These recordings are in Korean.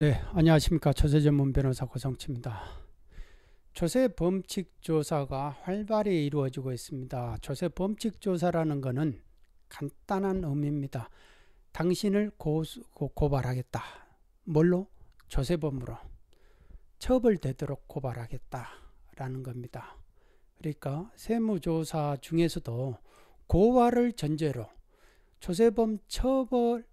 네, 안녕하십니까. 조세 전문 변호사 고성치입니다. 조세 범칙 조사가 활발히 이루어지고 있습니다. 조세 범칙 조사라는 것은 간단한 의미입니다. 당신을 고, 고 발하겠다 뭘로? 조세범으로. 처벌되도록 고발하겠다라는 겁니다. 그러니까 세무조사 중에서도 고발을 전제로 조세범 처벌을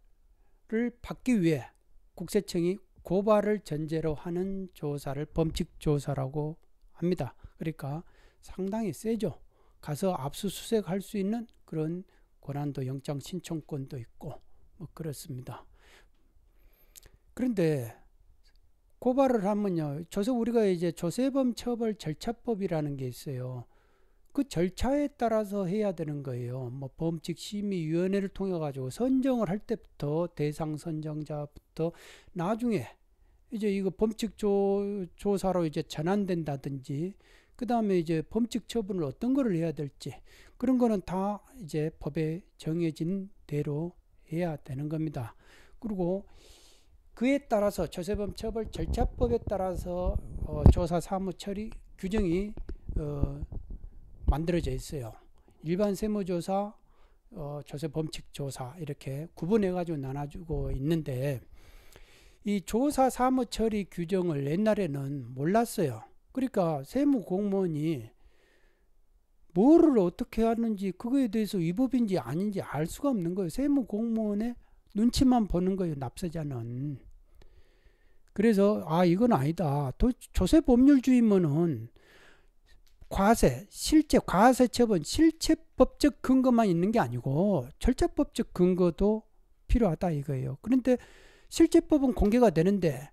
받기 위해 국세청이 고발을 전제로 하는 조사를 범칙 조사라고 합니다. 그러니까 상당히 세죠. 가서 압수수색할 수 있는 그런 권한도 영장 신청권도 있고 뭐 그렇습니다. 그런데 고발을 하면요. 조서 우리가 이제 조세범 처벌 절차법이라는 게 있어요. 그 절차에 따라서 해야 되는 거예요. 뭐 범칙 심의 위원회를 통해 가지고 선정을 할 때부터 대상 선정자부터 나중에 이제 이거 범칙 조, 사로 이제 전환된다든지 그다음에 이제 범칙 처분을 어떤 거를 해야 될지 그런 거는 다 이제 법에 정해진 대로 해야 되는 겁니다. 그리고 그에 따라서 조세범 처벌 절차법에 따라서 어, 조사 사무 처리 규정이 어, 만들어져 있어요. 일반 세무조사, 어, 조세 범칙 조사 이렇게 구분해 가지고 나눠주고 있는데 이 조사 사무 처리 규정을 옛날에는 몰랐어요. 그러니까 세무 공무원이 뭐를 어떻게 하는지 그거에 대해서 위법인지 아닌지 알 수가 없는 거예요. 세무 공무원의 눈치만 보는 거예요. 납세자는. 그래서 아 이건 아니다. 조세 법률주의면은 과세, 실제 과세처분 실체 법적 근거만 있는 게 아니고 절차법적 근거도 필요하다 이거예요. 그런데 실제법은 공개가 되는데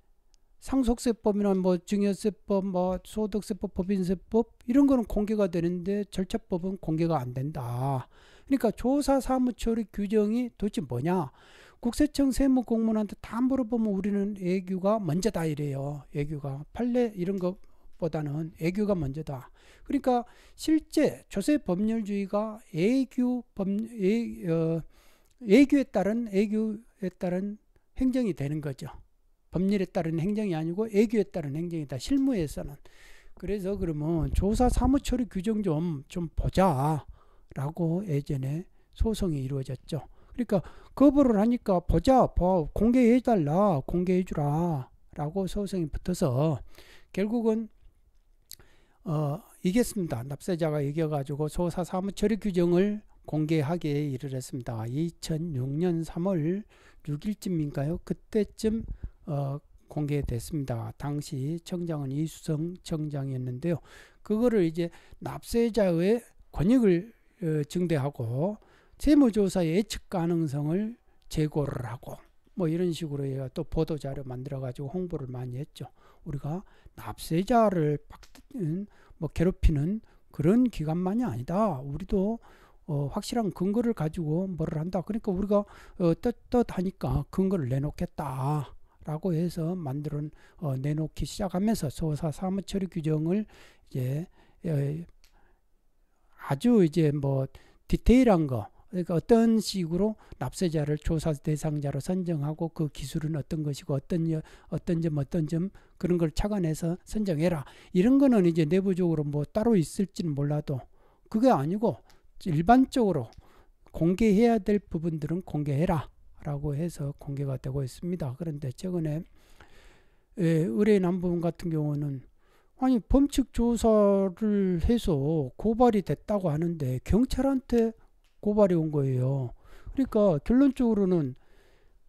상속세법이나 뭐 증여세법, 뭐 소득세법, 법인세법 이런 거는 공개가 되는데 절차법은 공개가 안 된다. 그러니까 조사사무처리 규정이 도대체 뭐냐? 국세청 세무공무원한테 다 물어보면 우리는 애규가 먼저다 이래요. 애규가 판례 이런 거 보다는 애교가 먼저다. 그러니까 실제 조세 법률주의가 애교 법 애, 어, 애교에 따른 애교에 따른 행정이 되는 거죠. 법률에 따른 행정이 아니고 애교에 따른 행정이다. 실무에서는. 그래서 그러면 조사 사무 처리 규정 좀좀 보자. 라고 예전에 소송이 이루어졌죠. 그러니까 거부를 하니까 보자, 봐, 공개해달라, 공개해주라 라고 소송이 붙어서 결국은 어, 이겼습니다. 납세자가 이겨가지고 소사 사무처리 규정을 공개하게 일을 했습니다. 2006년 3월 6일쯤인가요? 그때쯤 어, 공개됐습니다. 당시 청장은 이수성 청장이었는데요. 그거를 이제 납세자의 권익을 어, 증대하고 세무조사의 예측 가능성을 제고를 하고 뭐 이런 식으로 얘가 또 보도자료 만들어 가지고 홍보를 많이 했죠. 우리가 납세자를 뭐 괴롭히는 그런 기관만이 아니다. 우리도 어, 확실한 근거를 가지고 뭐를 한다. 그러니까 우리가 어, 떳떳하니까 근거를 내놓겠다. 라고 해서 만들어 어, 내놓기 시작하면서 소사 사무처리 규정을 이제 에, 아주 이제 뭐 디테일한 거 그러니까 어떤 식으로 납세자를 조사 대상자로 선정하고 그 기술은 어떤 것이고 어떤 여, 어떤 점 어떤 점 그런 걸 착안해서 선정해라 이런 거는 이제 내부적으로 뭐 따로 있을지는 몰라도 그게 아니고 일반적으로 공개해야 될 부분들은 공개해라라고 해서 공개가 되고 있습니다. 그런데 최근에 예, 의뢰남 부분 같은 경우는 아니 범칙 조사를 해서 고발이 됐다고 하는데 경찰한테 고발이 온 거예요. 그러니까 결론적으로는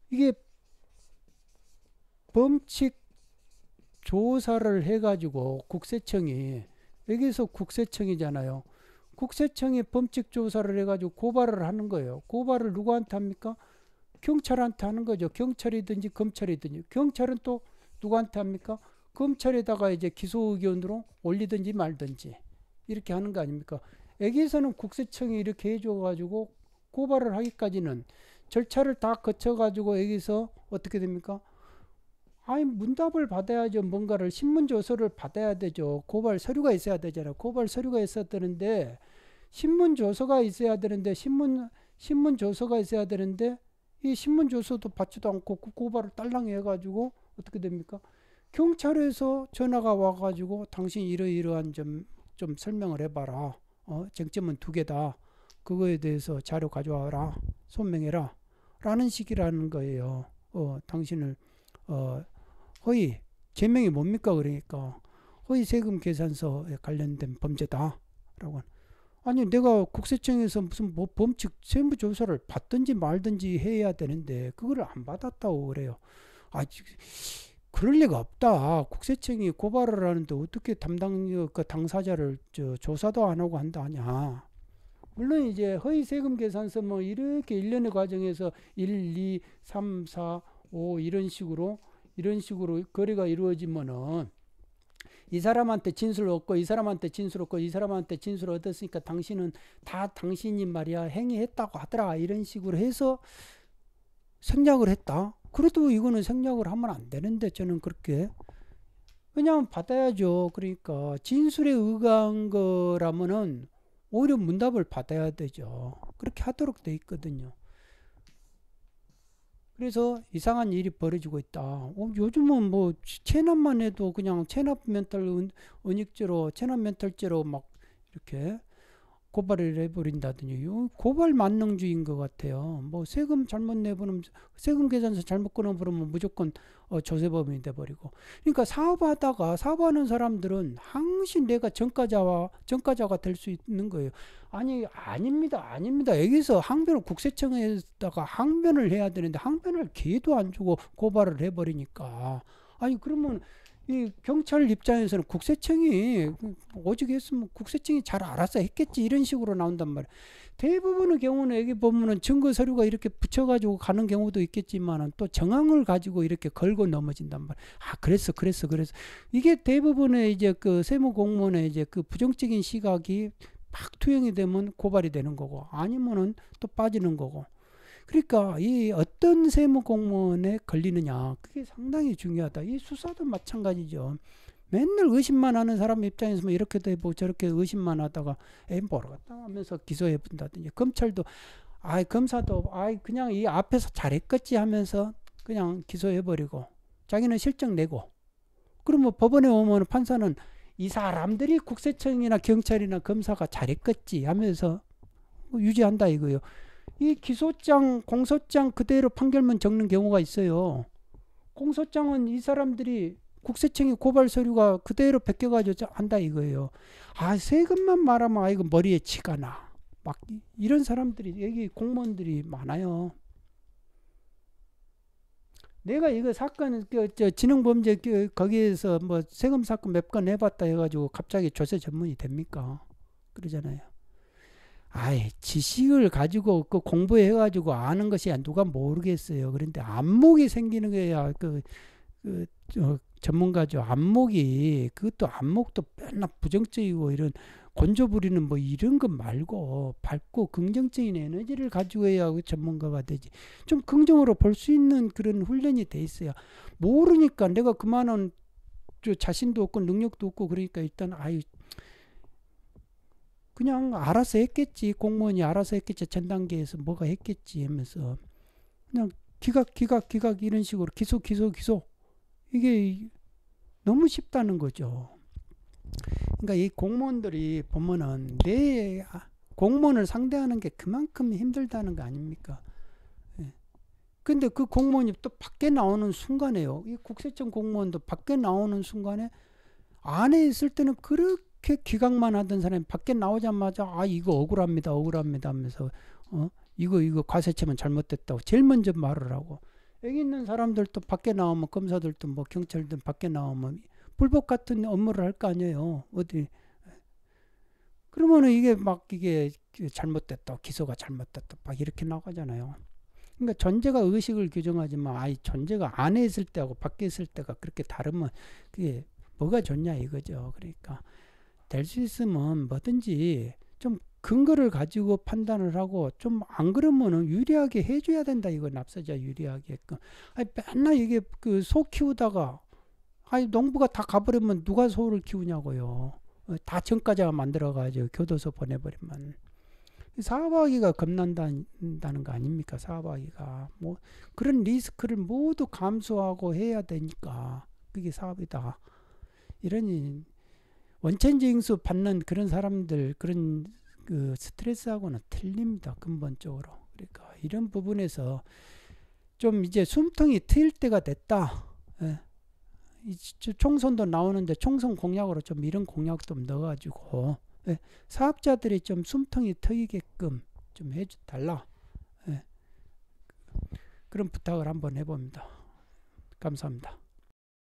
이게 범칙 조사를 해가지고 국세청이 여기서 국세청이잖아요. 국세청이 범칙 조사를 해가지고 고발을 하는 거예요. 고발을 누구한테 합니까? 경찰한테 하는 거죠. 경찰이든지 검찰이든지. 경찰은 또 누구한테 합니까? 검찰에다가 이제 기소 의견으로 올리든지 말든지 이렇게 하는 거 아닙니까? 여기에서는 국세청이 이렇게 해줘가지고 고발을 하기까지는 절차를 다 거쳐가지고 여기서 어떻게 됩니까? 아니 문답을 받아야죠. 뭔가를 신문 조서를 받아야 되죠. 고발 서류가 있어야 되잖아요. 고발 서류가 있어야되는데 신문 조서가 있어야 되는데 신문 신문 조서가 있어야 되는데 이 신문 조서도 받지도 않고 고발을 딸랑 해가지고 어떻게 됩니까? 경찰에서 전화가 와가지고 당신 이러이러한 점 좀 설명을 해봐라. 어, 쟁점은 두 개다. 그거에 대해서 자료 가져와라. 손명해라. 라는 식이라는 거예요. 어, 당신을, 어, 허위, 제명이 뭡니까? 그러니까, 허위 세금 계산서에 관련된 범죄다. 라고. 아니, 내가 국세청에서 무슨 뭐 범칙 세무 조사를 받든지 말든지 해야 되는데, 그거를 안 받았다고 그래요. 아, 그럴 리가 없다. 국세청이 고발을 하는데 어떻게 담당 그 당사자를 저, 조사도 안 하고 한다 하냐. 물론 이제 허위 세금 계산서 뭐 이렇게 일련의 과정에서 1, 2, 3, 4, 5 이런 식으로 이런 식으로 거래가 이루어지면은 이 사람한테 진술 얻고 이 사람한테 진술 얻고 이 사람한테 진술 얻었으니까 당신은 다 당신이 말이야 행위했다고 하더라 이런 식으로 해서 생략을 했다. 그래도 이거는 생략을 하면 안 되는데 저는 그렇게 왜냐하면 받아야죠. 그러니까 진술에 의거한 거라면은 오히려 문답을 받아야 되죠. 그렇게 하도록 돼 있거든요. 그래서 이상한 일이 벌어지고 있다. 어, 요즘은 뭐 체납만 해도 그냥 체납 멘탈 은, 은익죄로 체납 멘탈죄로 막 이렇게 고발을 해버린다든지 고발 만능주의인 것 같아요. 뭐 세금 잘못 내보면 세금 계산서 잘못 끊어버리면 무조건 어, 조세범이 돼버리고 그러니까 사업하다가 사업하는 사람들은 항시 내가 전과자와 전과자가 될 수 있는 거예요. 아니 아닙니다, 아닙니다. 여기서 항변을 국세청에다가 항변을 해야 되는데 항변을 기도안 주고 고발을 해버리니까 아니 그러면 이 경찰 입장에서는 국세청이 오죽 했으면 국세청이 잘 알아서 했겠지 이런 식으로 나온단 말이야. 대부분의 경우는 여기 보면은 증거 서류가 이렇게 붙여가지고 가는 경우도 있겠지만은 또 정황을 가지고 이렇게 걸고 넘어진단 말이야. 아 그래서 그래서 그래서 이게 대부분의 이제 그 세무 공무원의 이제 그 부정적인 시각이 팍 투영이 되면 고발이 되는 거고 아니면은 또 빠지는 거고. 그러니까 이 어떤 세무공무원에 걸리느냐 그게 상당히 중요하다. 이 수사도 마찬가지죠. 맨날 의심만 하는 사람 입장에서 뭐 이렇게도 해보고 저렇게 의심만 하다가 에 모르겠다 하면서 기소해 본다든지 검찰도 아이 검사도 아이 그냥 이 앞에서 잘했겠지 하면서 그냥 기소해 버리고 자기는 실적 내고 그러면 뭐 법원에 오면 판사는 이 사람들이 국세청이나 경찰이나 검사가 잘했겠지 하면서 뭐 유지한다 이거요. 이 기소장, 공소장 그대로 판결문 적는 경우가 있어요. 공소장은 이 사람들이 국세청에 고발 서류가 그대로 베껴가지고 한다 이거예요. 아, 세금만 말하면 아, 이거 머리에 치가 나. 막 이런 사람들이 여기 공무원들이 많아요. 내가 이거 사건 그, 저진흥범죄 그, 거기에서 뭐 세금 사건 몇 건 해봤다 해가지고 갑자기 조세 전문이 됩니까? 그러잖아요. 아이 지식을 가지고 그 공부해 가지고 아는 것이 누가 모르겠어요. 그런데 안목이 생기는 거야. 그, 그 저, 전문가죠. 안목이 그것도 안목도 맨날 부정적이고 이런 건조 부리는 뭐 이런 것 말고 밝고 긍정적인 에너지를 가지고 해야 그 전문가가 되지. 좀 긍정으로 볼 수 있는 그런 훈련이 돼 있어요. 모르니까 내가 그만한 저 자신도 없고 능력도 없고 그러니까 일단 아이 그냥 알아서 했겠지 공무원이 알아서 했겠지 전 단계에서 뭐가 했겠지 하면서 그냥 기각 기각 기각 이런 식으로 기소 기소 기소 이게 너무 쉽다는 거죠. 그러니까 이 공무원들이 보면은 내 공무원을 상대하는 게 그만큼 힘들다는 거 아닙니까? 예. 근데 그 공무원이 또 밖에 나오는 순간에요. 이 국세청 공무원도 밖에 나오는 순간에 안에 있을 때는 그렇게 그렇게 기각만 하던 사람이 밖에 나오자마자 아 이거 억울합니다 억울합니다 하면서 어 이거 이거 과세체면 잘못됐다고 제일 먼저 말을 하고 여기 있는 사람들도 밖에 나오면 검사들도 뭐경찰들 밖에 나오면 불법 같은 업무를 할 거 아니에요 어디 그러면은 이게 막 이게 잘못됐다 기소가 잘못됐다 막 이렇게 나가잖아요 그러니까 전제가 의식을 규정하지만 아이 전제가 안에 있을 때하고 밖에 있을 때가 그렇게 다르면 그게 뭐가 좋냐 이거죠 그러니까 될수 있으면 뭐든지 좀 근거를 가지고 판단을 하고 좀 안 그러면은 유리하게 해줘야 된다 이거 납세자 유리하게끔 그, 아니 맨날 이게 그 소 키우다가 아니 농부가 다 가버리면 누가 소를 키우냐고요 어, 다 정가자가 만들어 가지고 교도소 보내버리면 사업하기가 겁난다는 거 아닙니까 사업하기가 뭐 그런 리스크를 모두 감수하고 해야 되니까 그게 사업이다 이러 원천징수 받는 그런 사람들 그런 그 스트레스하고는 틀립니다. 근본적으로. 그러니까 이런 부분에서 좀 이제 숨통이 트일 때가 됐다. 예. 총선도 나오는데 총선 공약으로 좀 이런 공약도 넣어가지고 예. 사업자들이 좀 숨통이 트이게끔 좀 해달라. 예. 그런 부탁을 한번 해봅니다. 감사합니다.